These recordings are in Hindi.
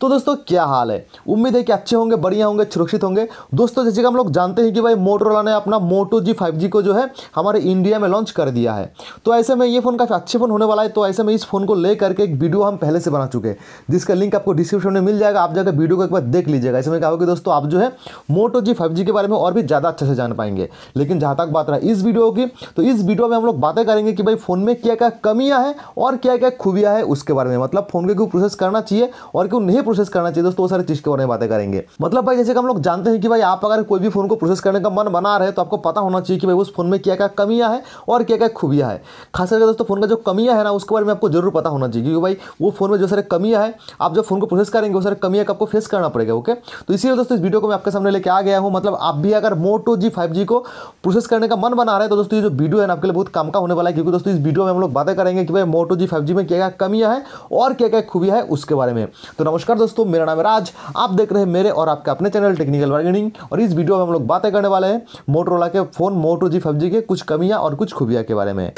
तो दोस्तों क्या हाल है उम्मीद है कि अच्छे होंगे बढ़िया होंगे सुरक्षित होंगे दोस्तों जैसे कि हम लोग जानते हैं कि भाई मोटरोला ने अपना मोटो जी फाइव जी को जो है हमारे इंडिया में लॉन्च कर दिया है तो ऐसे में ये फ़ोन काफ़ी अच्छे फ़ोन होने वाला है तो ऐसे में इस फ़ोन को लेकर के एक वीडियो हम पहले से बना चुके हैं जिसका लिंक आपको डिस्क्रिप्शन में मिल जाएगा आप जाकर वीडियो को एक बार देख लीजिएगा ऐसे में क्या होगा दोस्तों आप जो है मोटो जी फाइव जी के बारे में और भी ज़्यादा अच्छे से जान पाएंगे लेकिन जहाँ तक बात रहा इस वीडियो की तो इस वीडियो में हम लोग बातें करेंगे कि भाई फ़ोन में क्या क्या कमियाँ हैं और क्या क्या खूबियाँ है उसके बारे में मतलब फ़ोन के क्यों प्रोसेस करना चाहिए और क्यों नहीं प्रोसेस करना चाहिए दोस्तों वो सारी चीज़ के बारे में बातें करेंगे मतलब भाई जैसे कि हम लोग जानते हैं कि भाई आप अगर कोई भी फोन को प्रोसेस करने का मन बना रहे तो आपको पता होना चाहिए कि भाई उस फोन में क्या क्या कमियां है और क्या क्या खूबियां है खास करके दोस्तों फोन का जो कमियां है ना उसके बारे में आपको जरूर पता होना चाहिए क्योंकि भाई वो फोन में जो सारे कमियां है आप जो फोन को प्रोसेस करेंगे वो सारे कमियां का आपको फेस करना पड़ेगा ओके तो इसीलिए दोस्तों इस वीडियो को मैं आपके सामने लेके आ गया हूँ मतलब आप भी अगर मोटो जी फाइव जी को प्रोसेस करने का मन बना रहे तो दोस्तों ये जो वीडियो है ना आपके लिए बहुत काम का होने वाला है क्योंकि दोस्तों इस वीडियो में हम लोग बातें करेंगे कि भाई मोटो जी फाइव जी में क्या क्या कमियां है और क्या क्या खूबियां है उसके बारे में तो नमस्कार दोस्तों मेरा नाम है राज आप देख रहे हैं मेरे और आपके अपने चैनल टेक्निकल मार्केटिंग और इस वीडियो में हम लोग बातें करने वाले हैं मोटरोला के फ़ोन मोटो जी फाइव के कुछ कमियां और कुछ खूबियां के बारे में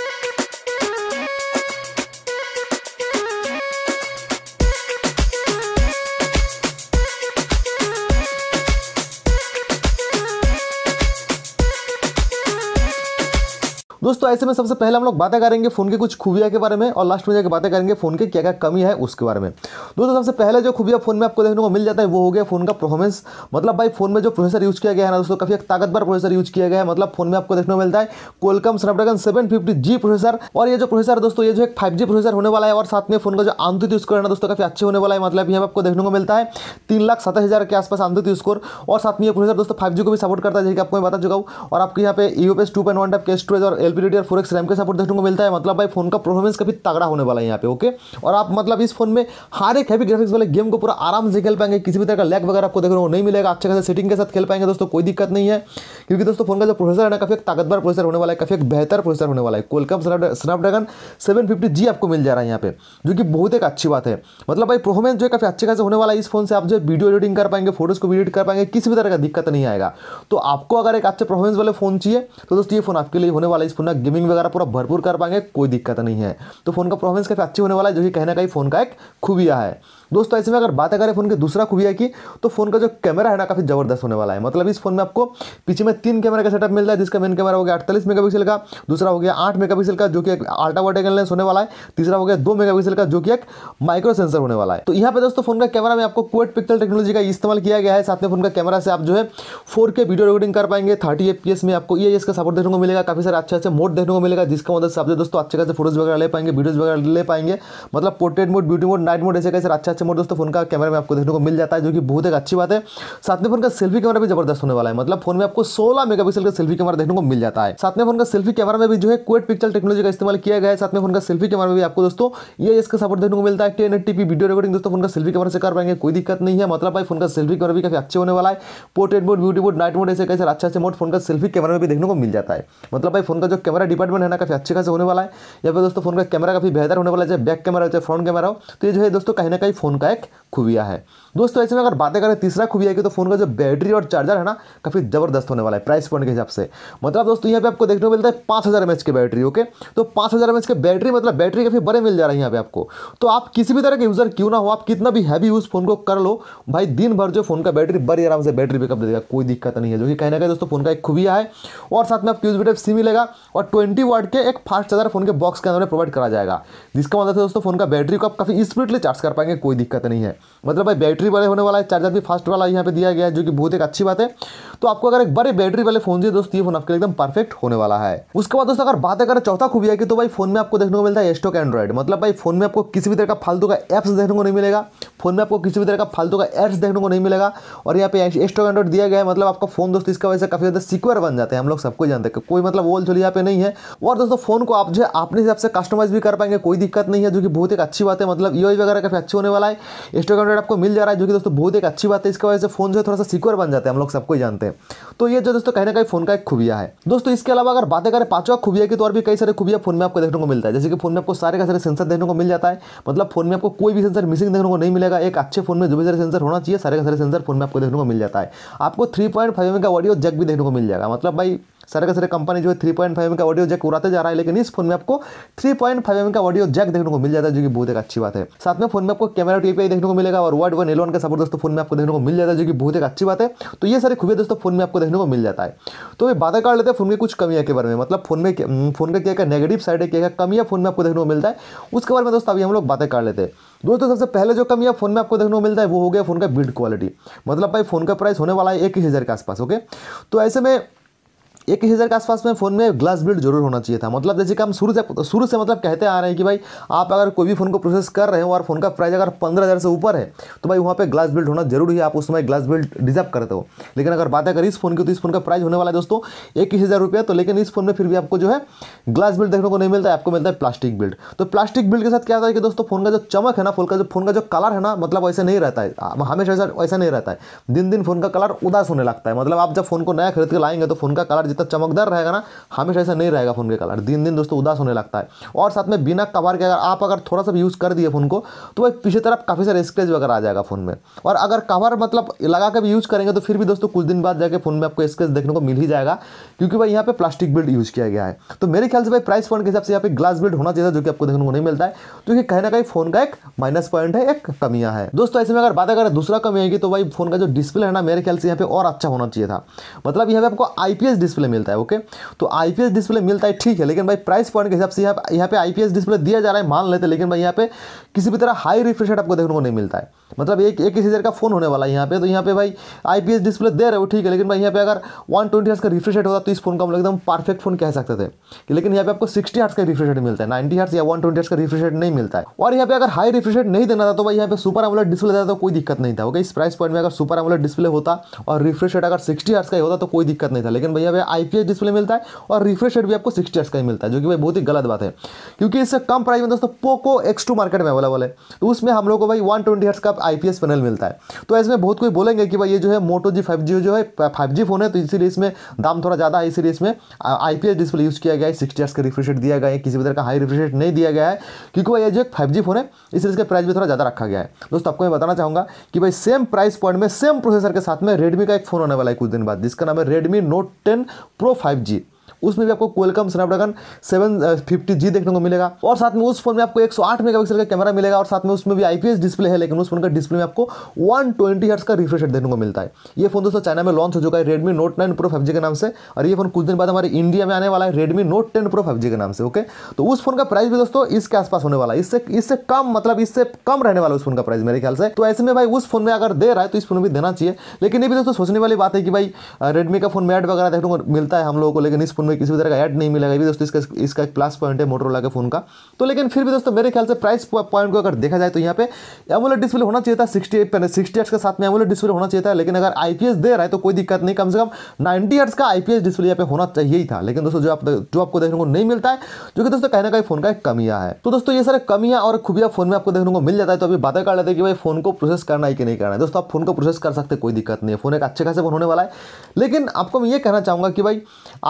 दोस्तों ऐसे में सबसे पहले हम लोग बातें करेंगे फ़ोन के कुछ खूबिया के बारे में और लास्ट में जाकर बातें करेंगे फ़ोन के क्या क्या कमी है उसके बारे में दोस्तों सबसे पहले जो खूबिया फ़ोन में आपको देखने को मिल जाता है वो हो गया फ़ोन का परफॉर्मेंस मतलब भाई फ़ोन में जो प्रोसेसर यूज़ किया गया है ना दोस्तों काफ़ी एक ताकतवर प्रोसेसर यूज़ किया गया है मतलब फ़ोन में आपको देखने को मिलता है Qualcomm Snapdragon seven G processor और ये जो प्रोसेसर दोस्तों ये जो एक फाइव जी प्रोसेसर होने वाला है और साथ में फ़ोन का जो स्कोर यूज़ करना दोस्तों काफ़ी अच्छे होने वाला है मतलब यहाँ आपको देखने को मिलता है तीन लाख हज़ार के आसपास आंतरिक स्कोर और साथ में ये प्रोसेसर दोस्तों फाइव को भी सपोर्ट करता है जैसे आपको मैं बता चुका हूँ और आपके यहाँ पे U two point one type के स्टोरेज और एल पी या फोर एक्स रैम के सपोर्ट देखने को मिलता है मतलब भाई फोन का परफॉर्मेंस काफ़ी तगड़ा होने वाला है यहाँ पे ओके और आप मतलब इस फोन में हर एक हैवी ग्राफिक्स वाले गेम को पूरा आराम से खेल पाएंगे किसी भी तरह का लैग वगैरह आपको देखने को नहीं मिलेगा अच्छे खासे सेटिंग के साथ खेल पाएंगे दोस्तों कोई दिक्कत नहीं है क्योंकि दोस्तों फोन का जो प्रोसेसर है ना काफ़ी एक ताकतवर प्रोसेसर होने वाला है काफ़ी एक बेहतर प्रोसेसर होने वाला है कोलकम स्नैपड्रैगन सेवन फिफ्टी आपको मिल जा रहा है यहाँ पे जो कि बहुत एक अच्छी बात है मतलब भाई परफॉर्मेंस जो है काफ़ी अच्छे खासे होने वाला है इस फोन से आप जो वीडियो एडिटिंग कर पाएंगे फोटोज़ को एडिट कर पाएंगे किसी भी तरह का दिक्कत नहीं आएगा तो आपको अगर एक अच्छे परफॉर्मेंस वाले फोन चाहिए तो दोस्तों ये फोन आपके लिए होने वाला इस इसको ना गेमिंग वगैरह पूरा भरपूर कर पाएंगे कोई दिक्कत नहीं है तो फ़ोन का परफॉर्मेंस काफ़ी अच्छी होने वाला है जो कि कहीं ना कहीं फ़ोन का एक खूबिया है दोस्तों ऐसे में अगर बात करें फ़ोन के दूसरा खूबिया की तो फ़ोन का जो कैमरा है ना काफ़ी ज़बरदस्त होने वाला है मतलब इस फोन में आपको पीछे में तीन कैमरा का सेटअप मिलता है जिसका मेन कैमरा हो गया अड़तालीस मेगा का दूसरा हो गया आठ पिक्सल का जो कि एक अल्ट्रा वाइड एंगल लेंस होने वाला है तीसरा हो गया दो पिक्सल का जो कि एक माइक्रो सेंसर होने वाला है तो यहाँ पे दोस्तों फोन का कैमरा में आपको क्वेट पिक्सल टेक्नोलॉजी का इस्तेमाल किया गया है साथ में फोन का कैमरा से आप जो है फोर के वीडियो रिकॉर्डिंग कर पाएंगे थर्टी एपीएस में आपको ई e का सपोर्ट देखने को मिलेगा काफ़ी सारे अच्छे अच्छे मोड देखने को मिलेगा जिसका मदद से आप दोस्तों अच्छे खासे फोटोज वगैरह ले पाएंगे वीडियोज वगैरह ले पाएंगे मतलब portrait mode beauty mode night mode ऐसे कैसे अच्छा अच्छे मोड दोस्तों फोन का कैमरा में आपको देखने को मिल जाता है जो कि बहुत एक अच्छी बात है साथ में फोन का सेल्फी कैमरा भी जबरदस्त होने वाला है मतलब फोन में आपको सोलह मेगापिक्सल का सेल्फी कैमरा देखने को मिल जाता है साथ में फोन का सेल्फी कैमरा में भी जो है क्वेट पिक्चर टेक्नोलॉजी का इस्तेमाल किया गया है साथ में फोन का सेल्फी कैमरा में भी आपको दोस्तों ये इसका सपोर्ट देखने को मिलता है टेन एट्टी वीडियो रिकॉर्डिंग दोस्तों फोन का सेल्फी कैमरा से कर पाएंगे कोई दिक्कत नहीं है मतलब भाई फोन का सेल्फी कैमरा भी काफी अच्छे होने वाला है portrait mode beauty mode night mode ऐसे कैसे अच्छे अच्छे मोड फोन का सेल्फी कैमरा में भी देखने को मिल जाता है मतलब भाई फोन का जो कैमरा डिपार्टमेंट है ना काफी अच्छे खासे होने वाला है या फिर दोस्तों फोन का कैमरा काफी बेहतर होने वाला है चाहे बैक कैमरा हो चाहे फ्रंट कैमरा हो तो ये जो है दोस्तों कहीं ना कहीं फोन उनका एक खुबिया है दोस्तों ऐसे में अगर बातें करें तीसरा खूबिया की तो फ़ोन का जो बैटरी और चार्जर है ना काफ़ी ज़बरदस्त होने वाला है प्राइस पॉइंट के हिसाब से मतलब दोस्तों यहाँ पे आपको देखने को मिलता है पाँच हज़ार की बैटरी ओके तो पाँच हज़ार की बैटरी मतलब बैटरी काफ़ी बड़े मिल जा रहा है यहाँ पे आपको तो आप किसी भी तरह के यूज़र क्यों ना हो आप कितना भी हैवी यूज़ फ़ोन को कर लो भाई दिन भर जो फ़ोन का बैटरी बड़ी आराम से बैटरी बैकअप देगा कोई दिक्कत नहीं है जो कि कहने का दोस्तों फ़ोन का एक खूबिया है और साथ में आपको यूज बीट सी मिलेगा और ट्वेंटी वाट के एक फास्ट चार्जर फ़ोन के बॉक्स के अंदर प्रोवाइड करा जाएगा जिसका मतलब दोस्तों फ़ोन का बैटरी को आप काफ़ी स्पीडली चार्ज कर पाएंगे कोई दिक्कत नहीं है मतलब भाई बैटरी बैटरी वाले होने वाला है चार्जर भी फास्ट वाला यहाँ पे दिया गया है जो कि बहुत एक अच्छी बात है तो आपको अगर एक बड़े बैटरी वाले फोन दिए दोस्तों ये फोन आपके लिए एकदम परफेक्ट होने वाला है उसके बाद दोस्तों अगर बात अगर चौथा खूबिया की तो भाई फोन में आपको देखने को मिलता है एस्टोक एंड्रॉइड मतलब भाई फोन में आपको किसी भी तरह का फालतू का एप्स देखने को नहीं मिलेगा फोन में आपको किसी भी तरह का फालतू का एप्स देखने को नहीं मिलेगा और यहाँ पे एस्टोक एंड्रॉइड दिया गया है मतलब आपका फोन दोस्तों इसका वजह से काफी ज्यादा सिक्योर बन जाते हैं हम लोग सबको जानते हैं कोई मतलब वोल छोली यहाँ पे नहीं है और दोस्तों फोन को आप जो है अपने हिसाब से कस्टमाइज भी कर पाएंगे कोई दिक्कत नहीं है जो कि बहुत एक अच्छी बात है मतलब यूआई वगैरह काफी अच्छी होने वाला है एस्टोक एंड्रॉइड आपको मिल जा रहा है रहा है जो कि दोस्तों बहुत एक अच्छी बात है इसके वजह से फ़ोन जो है थोड़ा सा सिक्योर बन जाता है हम लोग सबको ही जानते हैं तो ये जो दोस्तों कहीं ना कहीं फ़ोन का एक खुबिया है दोस्तों इसके अलावा अगर बातें करें पांचवा खुबिया की तो और भी कई सारे खुबिया फ़ोन में आपको देखने को मिलता है जैसे कि फ़ोन में आपको सारे का सारे सेंसर देखने को मिल जाता है मतलब फ़ोन में आपको कोई भी सेंसर मिसिंग देखने को नहीं मिलेगा एक अच्छे फ़ोन में जो भी सारे सेंसर होना चाहिए सारे का सारे सेंसर फ़ोन में आपको देखने को मिल जाता है आपको थ्री पॉइंट फाइव का ऑडियो जग भी देखने को मिल जाएगा मतलब भाई सारे का सारे कंपनी जो है थ्री पॉइंट फाइव एम का ऑडियो जैक उड़ाते जा रहा है लेकिन इस फोन में आपको थ्री पॉइंट फाइव एम का ऑडियो जैक देखने को मिल जाता है जो कि बहुत एक अच्छी बात है साथ में फोन में आपको कैमरा टीपीआई देखने को मिलेगा और वर्ड वन एलोन का सपोर्ट दोस्तों फोन में आपको देखने को मिल जाता है जो कि बहुत एक अच्छी बात है तो ये सारी खूबी दोस्तों फोन में आपको देखने को मिल जाता है तो ये बातें कर लेते हैं फोन की कुछ कमियाँ के बारे में मतलब फोन में फोन का क्या क्या नेगेटिव साइड है क्या क्या कमियाँ फोन में आपको देखने को मिलता है उसके बारे में दोस्तों अभी हम लोग बातें कर लेते हैं दोस्तों सबसे पहले जो कमी फोन में आपको देखने को मिलता है वो हो गया फोन का बिल्ड क्वालिटी मतलब भाई फोन का प्राइस होने वाला है एक ही हज़ार के आसपास ओके तो ऐसे में एक हज़ार के आसपास में फ़ोन में ग्लास बिल्ड जरूर होना चाहिए था मतलब जैसे कि हम शुरू से शुरू से मतलब कहते आ रहे हैं कि भाई आप अगर कोई भी फ़ोन को प्रोसेस कर रहे हो और फ़ोन का प्राइस अगर पंद्रह हज़ार से ऊपर है तो भाई वहाँ पे ग्लास बिल्ड होना जरूरी है आप उस समय ग्लास बिल्ड डिजर्व करते हो लेकिन अगर बात अगर इस फ़ोन की तो इस फ़ोन का प्राइस होने वाला है दोस्तों एक हज़ार रुपया तो लेकिन इस फ़ोन में फिर भी आपको जो है ग्लास बिल्ड देखने को नहीं मिलता है आपको मिलता है प्लास्टिक बिल्ड तो प्लास्टिक बिल्ड के साथ क्या होता है कि दोस्तों फ़ोन का जो चमक है ना फोन का जो फ़ोन का जो कलर है ना मतलब वैसे नहीं रहता है हमेशा ऐसा वैसा नहीं रहता है दिन दिन फ़ोन का कलर उदास होने लगता है मतलब आप जब फ़ोन को नया खरीद के लाएंगे तो फ़ोन का कलर जितना चमकदार रहेगा ना हमेशा ऐसा नहीं रहेगा फ़ोन के कलर दिन दिन दोस्तों उदास होने लगता है और साथ में बिना कवर के अगर आप अगर थोड़ा सा भी यूज़ कर दिए फ़ोन को तो भाई पीछे तरफ काफ़ी सारे स्क्रेच वगैरह आ जाएगा फ़ोन में और अगर कवर मतलब लगा के भी यूज़ करेंगे तो फिर भी दोस्तों कुछ दिन बाद जाकर फ़ोन में आपको स्क्रेच देखने को मिल ही जाएगा क्योंकि भाई यहाँ पर प्लास्टिक बिल्ड यूज़ किया गया है तो मेरे ख्याल से भाई प्राइस पॉइंट के हिसाब से यहाँ पे ग्लास बिल्ड होना चाहिए जो कि आपको देखने को नहीं मिलता है तो ये कहीं ना कहीं फ़ोन का एक माइनस पॉइंट है एक कमियाँ है दोस्तों ऐसे में अगर बात अगर दूसरा कमी आएगी तो भाई फ़ोन का जो डिस्प्ले है ना मेरे ख्याल से यहाँ पे और अच्छा होना चाहिए था मतलब यहाँ पे आपको आईपीएस डिस्प्ले डिस्प्ले मिलता है ओके तो आई डिस्प्ले मिलता है ठीक है लेकिन भाई प्राइस पॉइंट के हिसाब से यहाँ पे आई डिस्प्ले दिया जा रहा है मान लेते लेकिन भाई यहाँ पे किसी भी तरह हाई रिफ्रेश आपको देखने को नहीं मिलता है मतलब एक एक हज़ार का फोन होने वाला है यहाँ पे तो यहाँ पे भाई आई डिस्प्ले दे रहे हो ठीक है लेकिन भाई यहाँ पे अगर वन ट्वेंटी का रिफ्रेश रेट होता तो इस फोन का हम एकदम परफेक्ट फोन कह सकते थे लेकिन यहाँ पे आपको सिक्सटी हर्ट्स का रिफ्रेश रेट मिलता है नाइन्टी हर्ट्स या वन ट्वेंटी का रिफ्रेश रेट नहीं मिलता है और यहाँ पे अगर हाई रिफ्रेश रेट नहीं देना था तो भाई यहाँ पे सुपर एमुलेट डिस्प्ले देता तो कोई दिक्कत नहीं था ओके इस प्राइस पॉइंट में अगर सुपर एमुलेट डिस्प्ले होता और रिफ्रेश रेट अगर सिक्सटी हर्ट्स का ही होता तो कोई दिक्कत नहीं था लेकिन भाई यहाँ पे आईपीएस डिस्प्ले मिलता है और रिफ्रेश रेट भी आपको सिक्सटी का ही मिलता है जो कि भाई बहुत ही गलत बात है क्योंकि इससे कम प्राइस में दोस्तों पोको एक्स मार्केट में अवेलेबल है तो उसमें हम लोग को भाई वन ट्वेंटी का आई पैनल मिलता है तो में बहुत कोई बोलेंगे कि भाई ये जो है मोटो जी फाइव जो है फाइव फ़ोन है तो इसीलिए इसमें दाम थोड़ा ज़्यादा है इसीलिए इसमें आई डिस्प्ले यूज़ किया गया है सिक्सटी का रिफ्रेश रेट दिया गया है किसी भी तरह का हाई रिफ्रेश रेट नहीं दिया गया है क्योंकि भाई ये जो एक फाइव जी फ़ोन है इसलिए इसका प्राइस भी थोड़ा ज़्यादा रखा गया है दोस्तों आपको मैं बताना चाहूँगा कि भाई सेम प्राइस पॉइंट में सेम प्रोसेसर के साथ में रेडमी का एक फ़ोन होने वाला है कुछ दिन बाद जिसका नाम है Redmi note ten pro five G उसमें भी आपको Qualcomm Snapdragon seven fifty G देखने को मिलेगा और साथ में उस फोन में आपको एक सौ आठ मेगापिक्सल का कैमरा मिलेगा और साथ में उसमें भी आईपीएस डिस्प्ले है लेकिन उस फोन का डिस्प्ले में आपको वन ट्वेंटी का रिफ्रेश देखने को मिलता है ये फोन दोस्तों चाइना में लॉन्च हो चुका है Redmi Note nine Pro five के नाम से और ये फोन कुछ दिन बाद हमारे इंडिया में आने वाला है Redmi note ten pro five के नाम से ओके तो उस फोन का प्राइस भी दोस्तों इसके आसपास होने वाला है इससे इससे कम मतलब इससे कम रहने वाला उस फोन का प्राइस मेरे ख्याल से तो ऐसे में भाई उस फोन में अगर दे रहा है तो इस फोन में भी देना चाहिए लेकिन ये भी दोस्तों सोचने वाली बात है कि भाई रेडमी uh, का फोन मैट वगैरह देखने को मिलता है हम लोगों को लेकिन इस फोन में किसी भी तरह का ऐड नहीं मिलेगा भी दोस्तों इसका इसका एक प्लस पॉइंट है मोटरोला के फ़ोन का तो लेकिन फिर भी दोस्तों मेरे ख्याल से प्राइस पॉइंट को अगर देखा जाए तो यहाँ पे एमुलेट डिस्प्ले होना चाहिए था सिक्सटी एट सिक्सटी के साथ में एमुलेट डिस्प्ले होना चाहिए था लेकिन अगर आई दे रहा है तो कोई दिक्कत नहीं कम से कम नाइनटी एट्स का आई डिस्प्ले यहाँ पे होना चाहिए ही था लेकिन दोस्तों जो आप जो आपको देखने को नहीं मिलता है जो कि दोस्तों कहीं ना कहीं फ़ोन का एक कमियाँ है तो दोस्तों ये सारे कमियाँ और खूबियाँ फ़ोन में आपको देखने को मिल जाता है तो अभी बातें कर लेते हैं कि भाई फ़ोन को प्रोसेस करना है कि नहीं करना है दोस्तों आप फ़ोन को प्रोसेस कर सकते कोई दिक्कत नहीं है फ़ोन एक अच्छे खासे फोन होने वाला है लेकिन आपको मैं ये कहना चाहूँगा कि भाई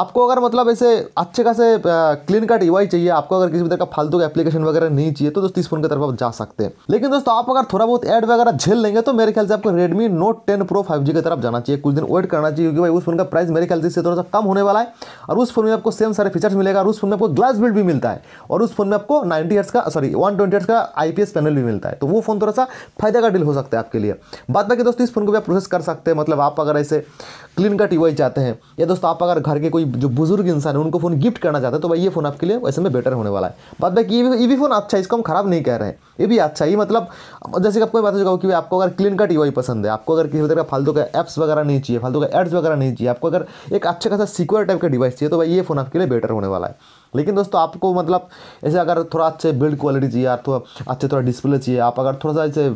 आपको अगर मतलब ऐसे अच्छे खासे क्लीन कट यू चाहिए आपको अगर किसी तरह का फालतू का एप्लीकेशन वगैरह नहीं चाहिए तो दोस्तों इस फोन की तरफ आप जा सकते हैं लेकिन दोस्तों आप अगर थोड़ा बहुत एड वगैरह झेल लेंगे तो मेरे ख्याल से आपको Redmi note ten pro five की तरफ जाना चाहिए कुछ दिन वेट करना चाहिए क्योंकि भाई उस फोन का प्राइस मेरे ख्याल से थोड़ा सा कम होने वाला है और उस फोन में आपको सेम सारे फीचर्स मिलेगा और उस फोन में आपको ग्लास बिल्ड भी मिलता है और उस फोन में आपको नाइनटी हर्ट्स का सॉरी वन ट्वेंटी का आईपीएस पैनल भी मिलता है तो वो फोन थोड़ा सा फायदा का डील हो सकता है आपके लिए बात बाकी दोस्तों इस फोन को भी आप प्रोसेस कर सकते हैं मतलब आप अगर ऐसे क्लीन कट यूआई चाहते हैं या दोस्तों आप अगर घर के कोई जो बुजुर्ग बुजुर्ग इंसान है उनको फ़ोन गिफ्ट करना चाहते हैं तो भाई ये फ़ोन आपके लिए वैसे में बेटर होने वाला है बात बाकी ये भी ये भी फ़ोन अच्छा है इसको हम खराब नहीं कह रहे हैं ये भी अच्छा ये मतलब जैसे कि आपको मैं बता चुका हूँ कि आपको अगर क्लीन कट यू पसंद है आपको अगर किसी तरह फालतू का एप्स वगैरह नहीं चाहिए फालतू का एड्स वगैरह नहीं चाहिए आपको अगर एक अच्छे खासा सिक्योर टाइप का डिवाइस चाहिए तो भाई ये फ़ोन आपके लिए बेटर होने वाला है लेकिन दोस्तों आपको मतलब ऐसे अगर थोड़ा अच्छे बिल्ड क्वालिटी चाहिए आप थोड़ा अच्छे थोड़ा डिस्प्ले चाहिए आप अगर थोड़ा सा ऐसे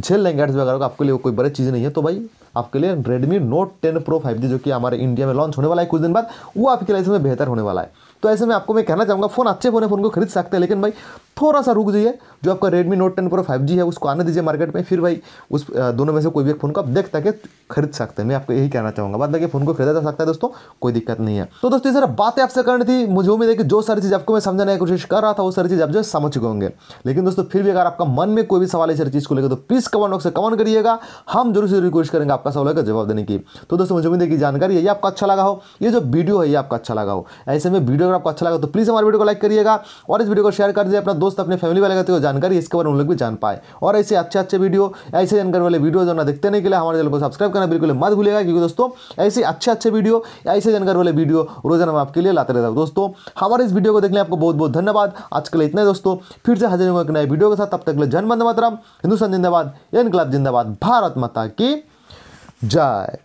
झेल लेंगे एड्स वगैरह को आपके लिए कोई बड़ी चीज़ नहीं है तो भाई आपके लिए Redmi note ten pro five जो कि हमारे इंडिया में लॉन्च होने वाला है कुछ दिन बाद वो आपके लिए इसमें बेहतर होने वाला है तो ऐसे में आपको मैं कहना चाहूँगा फ़ोन अच्छे फ़ोन है फ़ोन को खरीद सकते हैं लेकिन भाई थोड़ा सा रुक जाइए जो आपका Redmi note ten pro five G है उसको आने दीजिए मार्केट में फिर भाई उस दोनों में से कोई भी एक फ़ोन को आप देख सके खरीद सकते हैं मैं आपको यही कहना चाहूँगा बाद लगे फ़ोन को खरीदा जा सकता है दोस्तों कोई दिक्कत नहीं है तो दोस्तों सर बातें आपसे करनी थी मुझे उम्मीद है कि जो सारी चीज़ आपको मैं समझाने की कोशिश कर रहा था वो सारी चीज़ आप जो समझ चुके होंगे लेकिन दोस्तों फिर भी अगर आपका मन में कोई भी सवाल है सारी चीज़ को लेकर तो प्लीज़ कमेंट बॉक्स से कमेंट करिएगा हम जरूर से रिक्वेस्ट करेंगे आपका सवाल का जवाब देने की तो दोस्तों मुझे उम्मीद है कि जानकारी है ये आपको अच्छा लगा हो ये जो वीडियो है ये आपको अच्छा लगा हो ऐसे में वीडियो अगर आपको अच्छा लगा तो प्लीज़ हमारे वीडियो को लाइक करिएगा और इस वीडियो को शेयर कर दीजिए अपना दोस्त अपने फैमिली वाले को तो जानकारी इसके बारे में उन लोग भी जान पाए और ऐसे अच्छे अच्छे वीडियो ऐसे जानकारी वाले वीडियो जो देखते नहीं के लिए हमारे चैनल को सब्सक्राइब करना बिल्कुल मत भूलेगा क्योंकि दोस्तों ऐसे अच्छे अच्छे वीडियो ऐसे जानकारी वाले वीडियो रोजाना हम आपके लिए लाते रहता हूँ दोस्तों हमारे इस वीडियो को देखने आपको बहुत बहुत धन्यवाद आज के लिए इतना दोस्तों फिर से हाजिर होंगे एक नए वीडियो के साथ तब तक के लिए जन मातराम हिंदुस्तान जिंदाबाद इनकलाब जिंदाबाद भारत माता की जय